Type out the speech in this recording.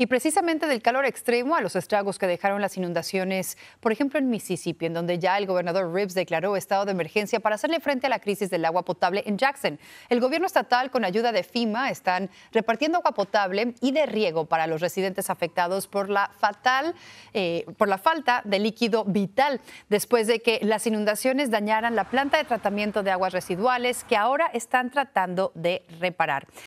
Y precisamente del calor extremo a los estragos que dejaron las inundaciones, por ejemplo en Mississippi, en donde ya el gobernador Reeves declaró estado de emergencia para hacerle frente a la crisis del agua potable en Jackson. El gobierno estatal, con ayuda de FEMA, están repartiendo agua potable y de riego para los residentes afectados por la eh, por la falta de líquido vital, después de que las inundaciones dañaran la planta de tratamiento de aguas residuales que ahora están tratando de reparar.